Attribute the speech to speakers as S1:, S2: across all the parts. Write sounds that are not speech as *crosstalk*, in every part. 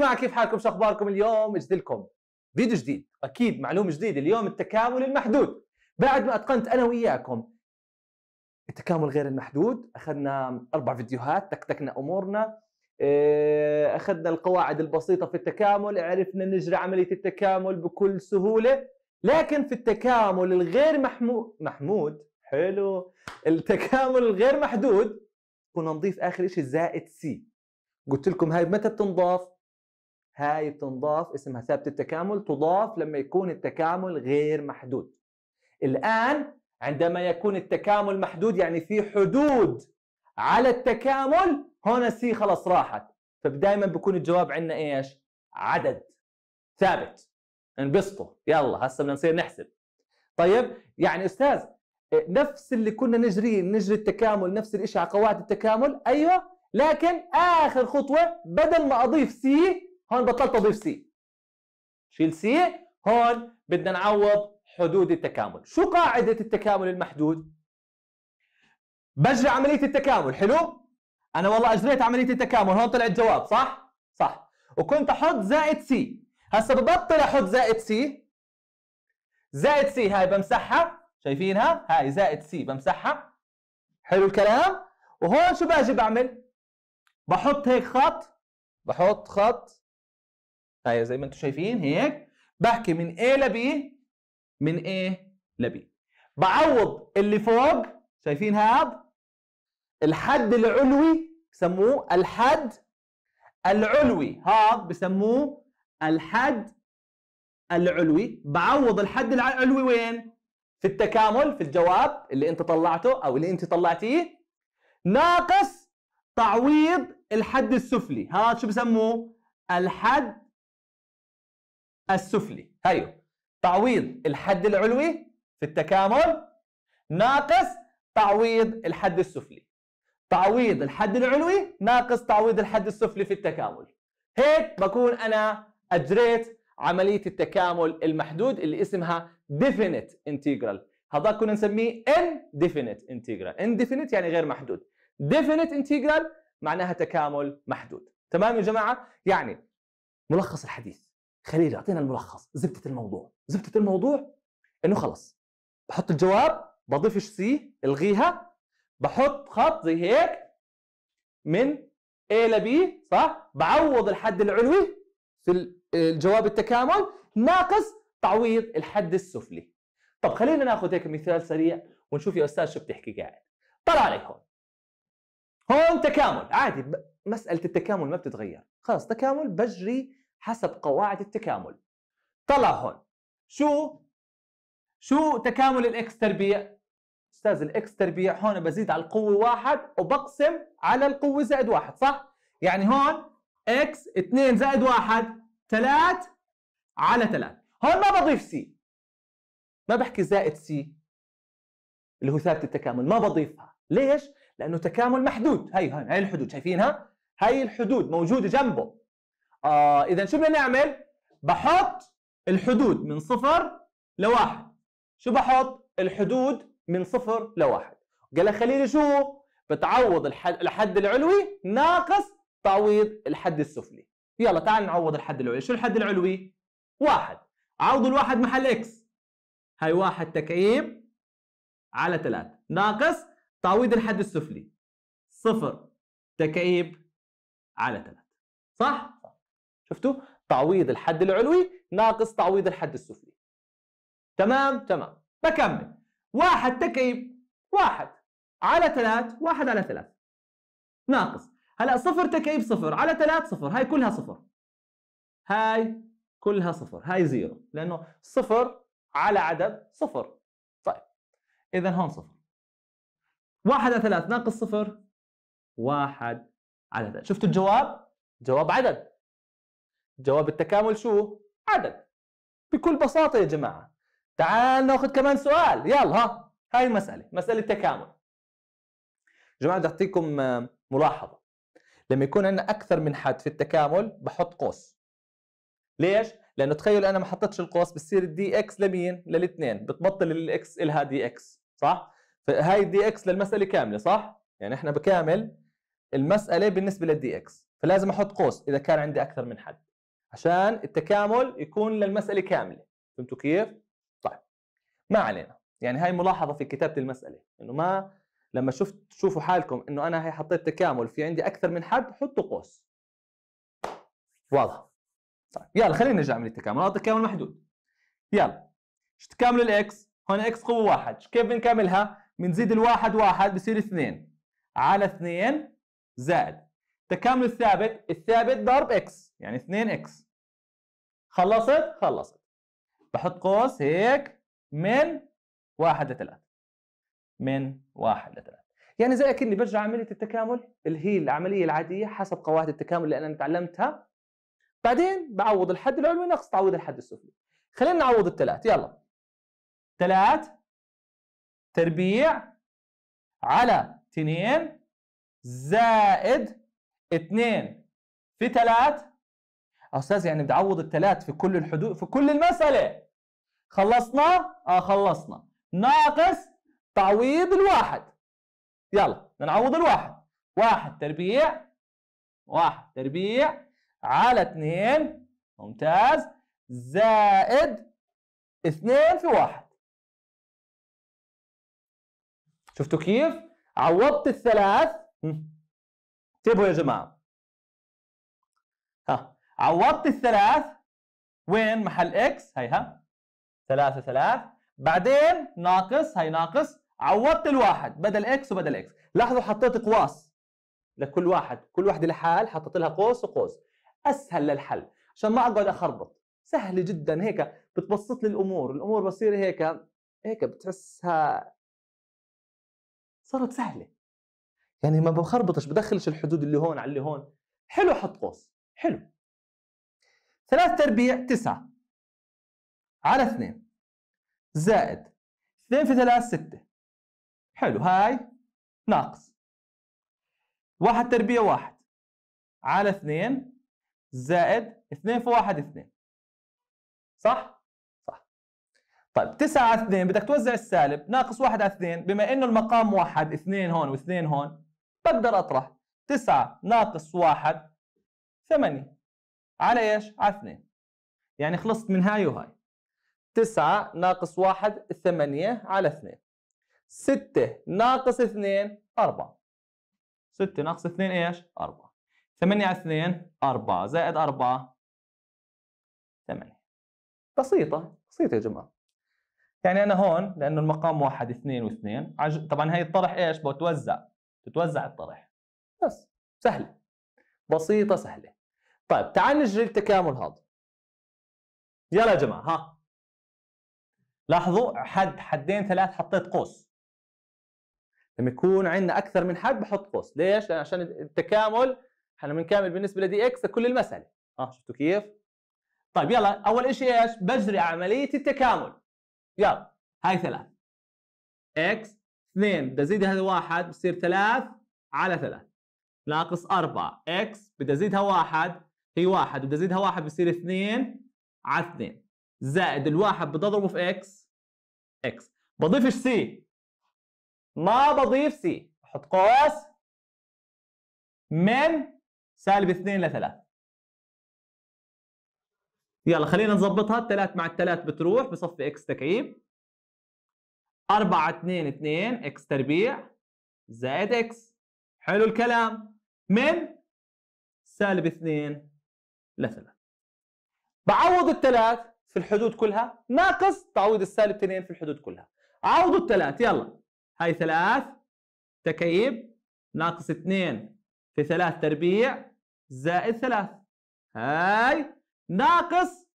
S1: جماعة كيف حالكم شو أخباركم اليوم جد لكم فيديو جديد أكيد معلومة جديدة اليوم التكامل المحدود بعد ما أتقنت أنا وإياكم التكامل غير المحدود أخذنا أربع فيديوهات تكتكنا أمورنا آه، أخذنا القواعد البسيطة في التكامل عرفنا نجري عملية التكامل بكل سهولة لكن في التكامل الغير محمو... محمود حلو التكامل الغير محدود كنا نضيف آخر شيء زائد سي قلت لكم هاي متى بتنضاف هاي بتنضاف اسمها ثابت التكامل تضاف لما يكون التكامل غير محدود الآن عندما يكون التكامل محدود يعني في حدود على التكامل هنا سي خلاص راحت فدائما بكون الجواب عندنا ايش عدد ثابت انبسطوا يلا هسه بدنا نصير نحسب طيب يعني استاذ نفس اللي كنا نجري نجري التكامل نفس الشيء على قواعد التكامل ايوه لكن اخر خطوه بدل ما اضيف سي هون بطلت اضيف سي شيل سي هون بدنا نعوض حدود التكامل شو قاعده التكامل المحدود بجري عمليه التكامل حلو انا والله اجريت عمليه التكامل هون طلع الجواب صح صح وكنت احط زائد سي هسه ببطل احط زائد سي زائد سي هاي بمسحها شايفينها هاي زائد سي بمسحها حلو الكلام وهون شو باجي بعمل بحط هيك خط بحط خط هيا طيب زي ما انتم شايفين هيك بحكي من A ل B من A ل B بعوض اللي فوق شايفين هذا الحد العلوي بسموه الحد العلوي هذا بسموه الحد العلوي بعوض الحد العلوي وين في التكامل في الجواب اللي انت طلعته او اللي انت طلعتيه ناقص تعويض الحد السفلي هذا شو بسموه الحد السفلي هيو تعويض الحد العلوي في التكامل ناقص تعويض الحد السفلي تعويض الحد العلوي ناقص تعويض الحد السفلي في التكامل هيك بكون انا اجريت عمليه التكامل المحدود اللي اسمها definite integral هذا كنا نسميه indefinite integral indefinite يعني غير محدود definite integral معناها تكامل محدود تمام يا جماعه يعني ملخص الحديث خليل اعطينا الملخص زبده الموضوع زبده الموضوع انه خلص بحط الجواب بضيفش سي الغيها بحط خط زي هيك من A ل B صح بعوض الحد العلوي في الجواب التكامل ناقص تعويض الحد السفلي طب خلينا ناخذ هيك مثال سريع ونشوف يا استاذ شو بتحكي قاعد طلع عليك هون هون تكامل عادي مساله التكامل ما بتتغير خلاص تكامل بجري حسب قواعد التكامل طلع هون شو شو تكامل الاكس تربيع استاذ الاكس تربيع هون بزيد على القوه واحد وبقسم على القوه زائد واحد صح يعني هون اكس 2 زائد واحد 3 على 3 هون ما بضيف سي ما بحكي زائد سي اللي هو ثابت التكامل ما بضيفها ليش لانه تكامل محدود هي هاي هي الحدود شايفينها هي الحدود موجوده جنبه آه اذا شو بدنا نعمل؟ بحط الحدود من صفر لواحد شو بحط؟ الحدود من صفر لواحد قال لك خليلي شو؟ بتعوض الحد, العلوي ناقص تعويض الحد السفلي يلا تعال نعوض الحد العلوي شو الحد العلوي؟ واحد عوضوا الواحد محل اكس هاي واحد تكعيب على ثلاثة ناقص تعويض الحد السفلي صفر تكعيب على ثلاثة صح؟ شفتوا تعويض الحد العلوي ناقص تعويض الحد السفلي تمام تمام بكمل واحد تكعيب واحد على ثلاث واحد على ثلاث ناقص هلا صفر تكعيب صفر على ثلاث صفر هاي كلها صفر هاي كلها صفر هاي زيرو لانه صفر على عدد صفر طيب اذا هون صفر واحد على ثلاث ناقص صفر واحد على ثلاث شفتوا الجواب جواب عدد جواب التكامل شو؟ عدد بكل بساطة يا جماعة تعال ناخذ كمان سؤال يلا ها هاي المسألة مسألة تكامل جماعة بدي أعطيكم آه، ملاحظة لما يكون عندنا أكثر من حد في التكامل بحط قوس ليش؟ لأنه تخيل أنا ما حطيتش القوس بتصير الدي إكس لمين؟ للاثنين بتبطل الإكس إلها دي إكس صح؟ فهي دي إكس للمسألة كاملة صح؟ يعني إحنا بكامل المسألة بالنسبة للدي إكس فلازم أحط قوس إذا كان عندي أكثر من حد عشان التكامل يكون للمساله كامله فهمتوا كيف؟ طيب ما علينا يعني هاي ملاحظه في كتابه المساله انه ما لما شفت شوفوا حالكم انه انا هي حطيت تكامل في عندي اكثر من حد حطوا قوس واضحه طيب يلا خلينا نرجع من التكامل هذا التكامل محدود يلا تكامل الاكس هون اكس قوه واحد كيف بنكملها بنزيد الواحد واحد بصير اثنين على اثنين زائد تكامل الثابت الثابت ضرب اكس يعني 2 اكس خلصت خلصت بحط قوس هيك من 1 ل 3 من 1 ل 3 يعني زي اكني برجع عمليه التكامل اللي هي العمليه العاديه حسب قواعد التكامل اللي انا تعلمتها بعدين بعوض الحد العلوي ناقص تعويض الحد السفلي خلينا نعوض الثلاث يلا ثلاث تربيع على 2 زائد 2 في 3 استاذ يعني بدي اعوض الثلاث في كل الحدود في كل المساله خلصنا اه خلصنا ناقص تعويض الواحد يلا بدنا نعوض الواحد واحد تربيع واحد تربيع على اثنين ممتاز زائد اثنين في واحد شفتوا كيف عوضت الثلاث انتبهوا يا جماعه ها عوضت الثلاث وين محل اكس هيها ثلاثة ثلاث بعدين ناقص هي ناقص عوضت الواحد بدل اكس وبدل اكس لاحظوا حطيت قواس لكل واحد كل واحدة لحال حطيت لها قوس وقوس اسهل للحل عشان ما اقعد اخربط سهل جدا هيك بتبسط لي الامور الامور بصير هيك هيك بتحسها صارت سهله يعني ما بخربطش بدخلش الحدود اللي هون على اللي هون حلو حط قوس حلو ثلاث تربيع تسعة على اثنين زائد اثنين في ثلاث ستة حلو هاي ناقص واحد تربيع واحد على اثنين زائد اثنين في واحد اثنين صح؟ صح طيب تسعة على اثنين بدك توزع السالب ناقص واحد على اثنين بما انه المقام واحد اثنين هون واثنين هون بقدر اطرح 9 ناقص 1 8 على ايش؟ على 2 يعني خلصت من هاي وهاي 9 ناقص 1 8 على 2 6 ناقص 2 4 6 ناقص 2 ايش؟ 4 8 على 2 4 زائد 4 8 بسيطة بسيطة يا جماعة يعني أنا هون لأنه المقام واحد اثنين واثنين عج... طبعا هي الطرح ايش؟ بتوزع تتوزع الطرح بس سهله بسيطه سهله طيب تعال نجري التكامل هذا يلا يا جماعه ها لاحظوا حد حدين ثلاث حطيت قوس لما يكون عندنا اكثر من حد بحط قوس ليش لأن عشان التكامل احنا بنكامل بالنسبه لدي اكس لكل المساله ها شفتوا كيف طيب يلا اول شيء ايش بجري عمليه التكامل يلا هاي ثلاث اكس 2 بدي ازيد هذا واحد بصير 3 على 3 ناقص 4 اكس بدي ازيدها واحد هي واحد بدي ازيدها واحد بصير 2 على 2 زائد الواحد بدي اضربه في اكس اكس بضيفش سي ما بضيف سي بحط قوس من سالب 2 ل 3 يلا خلينا نظبطها الثلاث مع الثلاث بتروح بصفي اكس تكعيب 4 2 2 اكس تربيع زائد اكس حلو الكلام من سالب 2 ل 3 بعوض الثلاث في الحدود كلها ناقص تعويض السالب 2 في الحدود كلها عوضوا الثلاث يلا هاي ثلاث تكييب ناقص 2 في 3 تربيع زائد 3 هاي ناقص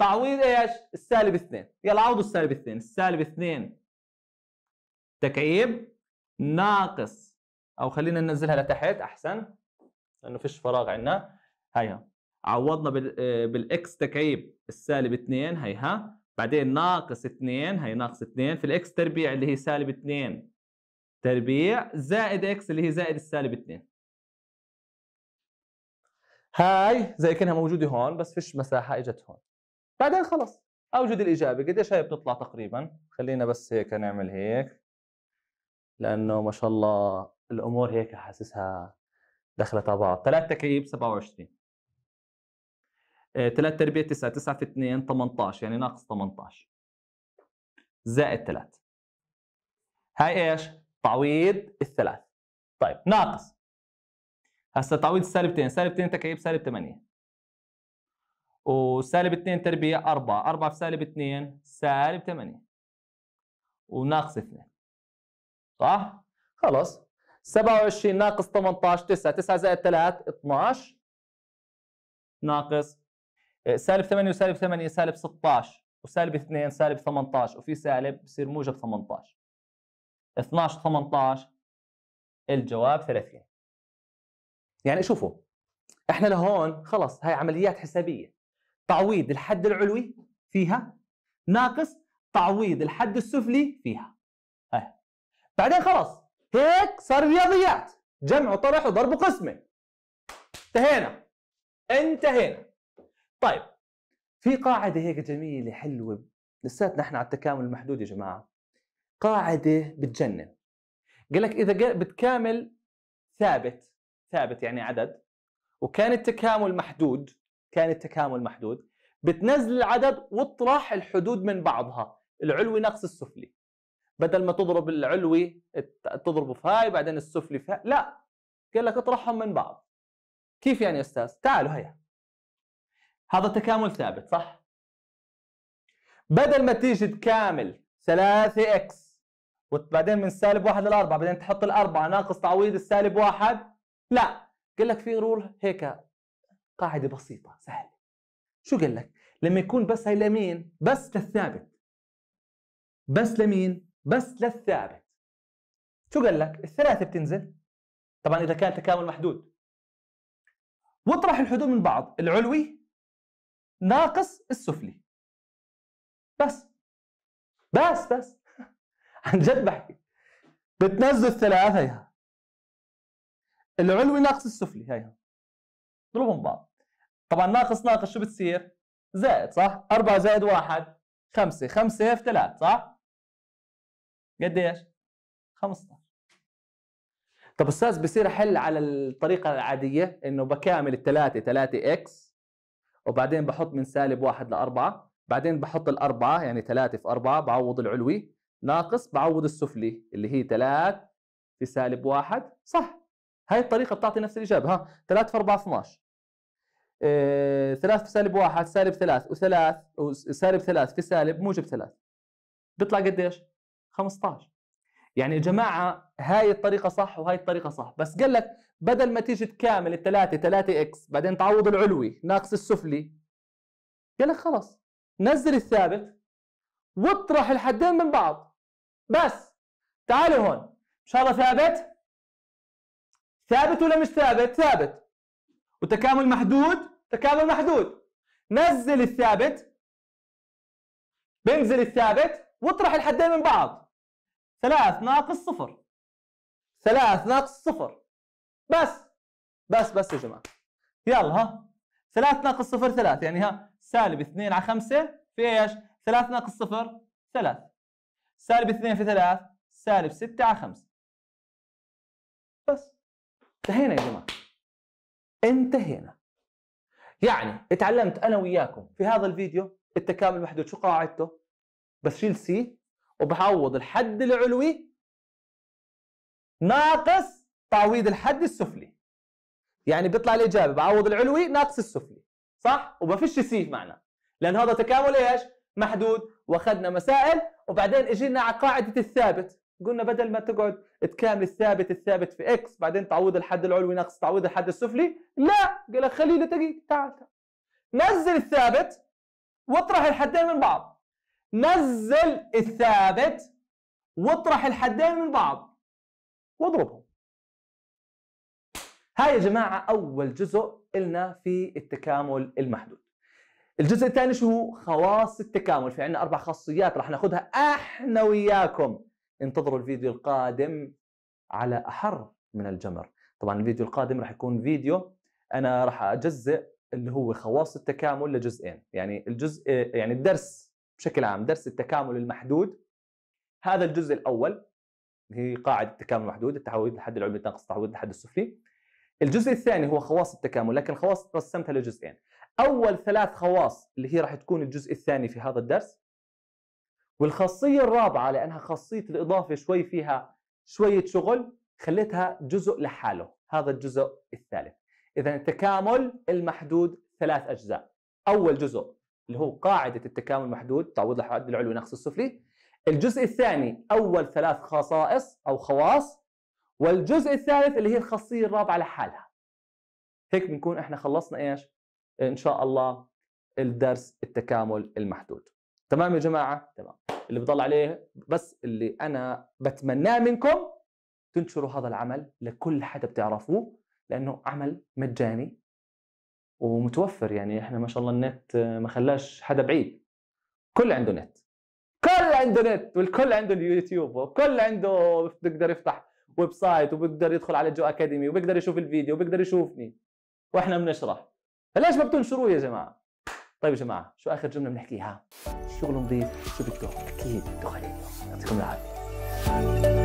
S1: تعويض ايش؟ السالب 2 يلا عوضوا السالب 2 السالب 2 تكعيب ناقص او خلينا ننزلها لتحت احسن لانه فيش فراغ عندنا هيها عوضنا آه، بالاكس تكعيب السالب 2 هيها بعدين ناقص 2 هي ناقص 2 في الاكس تربيع اللي هي سالب 2 تربيع زائد اكس اللي هي زائد السالب 2 هاي زي كانها موجوده هون بس فيش مساحه اجت هون بعدين خلص اوجد الاجابه قديش هي بتطلع تقريبا خلينا بس هيك نعمل هيك لانه ما شاء الله الامور هيك حاسسها دخلت على بعض 3 تكعيب 27 3 تربيع 9 9 في 2 18 يعني ناقص 18 زائد 3 هاي ايش؟ تعويض الثلاث طيب ناقص هسا تعويض السالب 2 سالب 2 تكعيب سالب 8 وسالب 2 تربيع 4 4 في سالب 2 سالب 8 وناقص 2 صح؟ خلص 27 ناقص 18 9 9 زائد 3 12 ناقص آه، سالب 8 وسالب 8 سالب 16 وسالب 2 سالب 18 وفي سالب بصير موجب 18 12 18 الجواب 30 يعني شوفوا احنا لهون خلص هاي عمليات حسابيه تعويض الحد العلوي فيها ناقص تعويض الحد السفلي فيها بعدين خلاص هيك صار رياضيات جمع وطرح وضرب وقسمه انتهينا انتهينا طيب في قاعده هيك جميله حلوه لساتنا احنا على التكامل المحدود يا جماعه قاعده بتجنن قال لك اذا بتكامل ثابت ثابت يعني عدد وكان التكامل محدود كان التكامل محدود بتنزل العدد واطرح الحدود من بعضها العلوي ناقص السفلي بدل ما تضرب العلوي تضربه في هاي بعدين السفلي في هاي لا قال لك اطرحهم من بعض كيف يعني يا استاذ تعالوا هيا هذا تكامل ثابت صح بدل ما تيجي تكامل 3 اكس وبعدين من سالب واحد لاربعه بعدين تحط الاربعه ناقص تعويض السالب واحد لا قال لك في رول هيك قاعده بسيطه سهله شو قال لك لما يكون بس هي لمين بس للثابت بس لمين بس للثابت شو قال لك الثلاثه بتنزل طبعا اذا كان تكامل محدود واطرح الحدود من بعض العلوي ناقص السفلي بس بس بس *laughs* عن جد بحكي بتنزل الثلاثة هيها العلوي ناقص السفلي هيها ضربهم بعض طبعا ناقص ناقص شو بتصير؟ زائد صح؟ أربعة زائد واحد خمسة خمسة في ثلاث صح؟ قديش؟ 15 طب استاذ بصير احل على الطريقه العاديه انه بكامل الثلاثه 3 اكس وبعدين بحط من سالب واحد لاربعه بعدين بحط الاربعه يعني 3 في 4 بعوض العلوي ناقص بعوض السفلي اللي هي 3 في سالب واحد صح هاي الطريقه بتعطي نفس الاجابه ها 3 في 4 12 إيه 3 في سالب واحد سالب ثلاث وثلاث سالب ثلاث في سالب موجب ثلاث بيطلع قديش؟ 15 يعني يا جماعه هاي الطريقه صح وهاي الطريقه صح بس قال لك بدل ما تيجي تكامل الثلاثه 3 اكس بعدين تعوض العلوي ناقص السفلي قال لك خلص نزل الثابت واطرح الحدين من بعض بس تعالوا هون ان شاء الله ثابت ثابت ولا مش ثابت ثابت وتكامل محدود تكامل محدود نزل الثابت بنزل الثابت واطرح الحدين من بعض ثلاث ناقص صفر ثلاث ناقص صفر بس بس بس يا جماعة يلا ها ثلاث ناقص صفر ثلاث يعني ها سالب اثنين على خمسة في ايش؟ ثلاث ناقص صفر ثلاث سالب اثنين في ثلاث سالب ستة على خمسة بس انتهينا يا جماعة انتهينا يعني اتعلمت انا وياكم في هذا الفيديو التكامل محدود شو قاعدته؟ بس شيل سي وبعوض الحد العلوي ناقص تعويض الحد السفلي يعني بيطلع الاجابه بعوض العلوي ناقص السفلي صح وما فيش سي معنا لان هذا تكامل ايش محدود واخذنا مسائل وبعدين اجينا على قاعده الثابت قلنا بدل ما تقعد تكامل الثابت الثابت في اكس بعدين تعوض الحد العلوي ناقص تعوض الحد السفلي لا قال لك خليه لدقيق تعال تعال نزل الثابت واطرح الحدين من بعض نزل الثابت واطرح الحدين من بعض واضربهم هاي يا جماعة أول جزء لنا في التكامل المحدود الجزء الثاني شو هو خواص التكامل في عندنا أربع خاصيات رح ناخذها إحنا وياكم انتظروا الفيديو القادم على أحر من الجمر طبعا الفيديو القادم رح يكون فيديو أنا رح أجزئ اللي هو خواص التكامل لجزئين يعني الجزء يعني الدرس بشكل عام درس التكامل المحدود هذا الجزء الاول هي قاعده التكامل المحدود التعويض لحد العلوي ناقص التعويض لحد السفلي الجزء الثاني هو خواص التكامل لكن الخواص قسمتها لجزئين اول ثلاث خواص اللي هي راح تكون الجزء الثاني في هذا الدرس والخاصيه الرابعه لانها خاصيه الاضافه شوي فيها شويه شغل خليتها جزء لحاله هذا الجزء الثالث اذا التكامل المحدود ثلاث اجزاء اول جزء اللي هو قاعده التكامل المحدود تعويض الحد العلوي نقص السفلي الجزء الثاني اول ثلاث خصائص او خواص والجزء الثالث اللي هي الخاصيه الرابعه لحالها هيك بنكون احنا خلصنا ايش ان شاء الله الدرس التكامل المحدود تمام يا جماعه تمام اللي بضل عليه بس اللي انا بتمناه منكم تنشروا هذا العمل لكل حدا بتعرفوه لانه عمل مجاني ومتوفر يعني احنا ما شاء الله النت ما خلاش حدا بعيد كل عنده نت كل عنده نت والكل عنده اليوتيوب وكل عنده بيقدر يفتح ويب سايت وبيقدر يدخل على جو اكاديمي وبيقدر يشوف الفيديو وبيقدر يشوفني واحنا بنشرح فليش ما بتنشروه يا جماعه طيب يا جماعه شو اخر جمله بنحكيها الشغل نظيف شو بده اكيد دخل اليوم يعطيكم العافيه